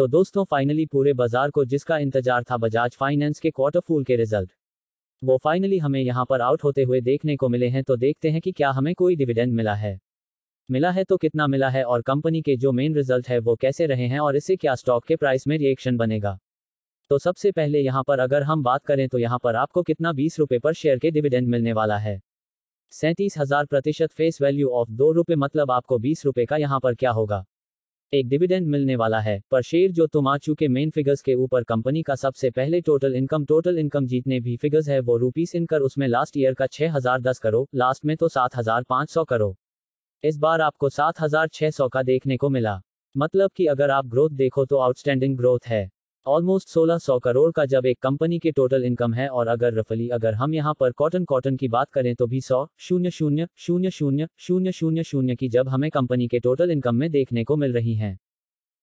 तो दोस्तों फाइनली पूरे बाजार को जिसका इंतजार था बजाज फाइनेंस के क्वार्टर फूल के रिजल्ट वो फाइनली हमें यहाँ पर आउट होते हुए देखने को मिले हैं तो देखते हैं कि क्या हमें कोई डिविडेंड मिला है मिला है तो कितना मिला है और कंपनी के जो मेन रिजल्ट है वो कैसे रहे हैं और इससे क्या स्टॉक के प्राइस में रिएक्शन बनेगा तो सबसे पहले यहाँ पर अगर हम बात करें तो यहाँ पर आपको कितना बीस रुपये पर शेयर के डिविडेंड मिलने वाला है सैंतीस हजार प्रतिशत फेस वैल्यू ऑफ दो रुपये मतलब आपको बीस रुपये का यहाँ पर क्या होगा एक डिविडेंड मिलने वाला है पर शेयर जो तुम आ चुके मेन फिगर्स के ऊपर कंपनी का सबसे पहले टोटल इनकम टोटल इनकम जीतने भी फिगर्स है वो रूपीस इनकर उसमें लास्ट ईयर का छह हजार दस करो लास्ट में तो सात हजार पाँच सौ करो इस बार आपको सात हजार छह सौ का देखने को मिला मतलब कि अगर आप ग्रोथ देखो तो आउटस्टैंडिंग ग्रोथ है ऑलमोस्ट 1600 करोड़ का जब एक कंपनी के टोटल इनकम है और अगर रफली अगर हम यहाँ पर कॉटन कॉटन की बात करें तो भी सौ शून्य शून्य शून्य शून्य शून्य शून्य शून्य की जब हमें कंपनी के टोटल इनकम में देखने को मिल रही हैं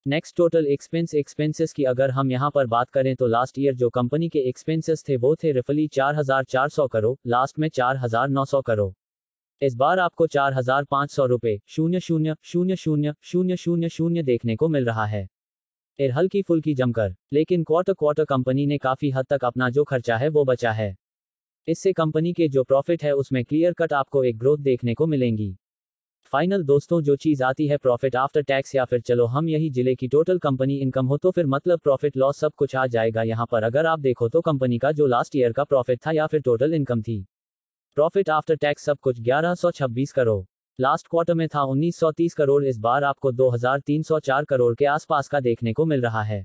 नेक्स्ट टोटल एक्सपेंस एक्सपेंसेस की अगर हम यहाँ पर बात करें तो लास्ट ईयर जो कंपनी के एक्सपेंसेस थे वो थे रफली सौ करोड़ लास्ट में सौ करोड़ इस बार आपको चार हजार पाँच सौ रुपये शून्य शून्य शून्य शून्य शून्य शून्य शून्य देखने को मिल रहा है ए हल्की फुल्की जमकर लेकिन क्वार्टर क्वार्टर कंपनी ने काफी हद तक अपना जो खर्चा है वो बचा है इससे कंपनी के जो प्रॉफिट है उसमें क्लियर कट आपको एक ग्रोथ देखने को मिलेंगी फाइनल दोस्तों जो चीज आती है प्रॉफिट आफ्टर टैक्स या फिर चलो हम यही जिले की टोटल कंपनी इनकम हो तो फिर मतलब प्रॉफिट लॉस सब कुछ आ जाएगा यहाँ पर अगर आप देखो तो कंपनी का जो लास्ट ईयर का प्रॉफिट था या फिर टोटल इनकम थी प्रॉफिट आफ्टर टैक्स सब कुछ ग्यारह करोड़ लास्ट क्वार्टर में था 1930 करोड़ इस बार आपको 2304 करोड़ के आसपास का देखने को मिल रहा है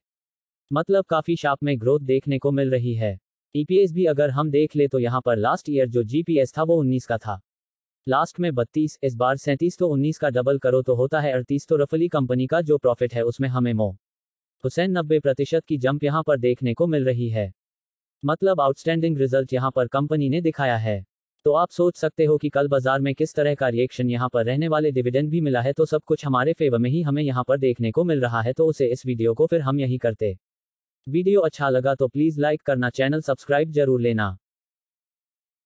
मतलब काफी शार्प में ग्रोथ देखने को मिल रही है ईपीएस e भी अगर हम देख ले तो यहाँ पर लास्ट ईयर जो जीपीएस था वो उन्नीस का था लास्ट में बत्तीस इस बार सैंतीस तो उन्नीस का डबल करो तो होता है अड़तीस तो रफली कंपनी का जो प्रॉफिट है उसमें हमें मो हुसैन नब्बे प्रतिशत की जंप यहाँ पर देखने को मिल रही है मतलब आउटस्टैंडिंग रिजल्ट यहाँ पर कंपनी ने दिखाया है तो आप सोच सकते हो कि कल बाजार में किस तरह का रिएक्शन यहाँ पर रहने वाले डिविडेंड भी मिला है तो सब कुछ हमारे फेवर में ही हमें यहाँ पर देखने को मिल रहा है तो उसे इस वीडियो को फिर हम यही करते वीडियो अच्छा लगा तो प्लीज़ लाइक करना चैनल सब्सक्राइब जरूर लेना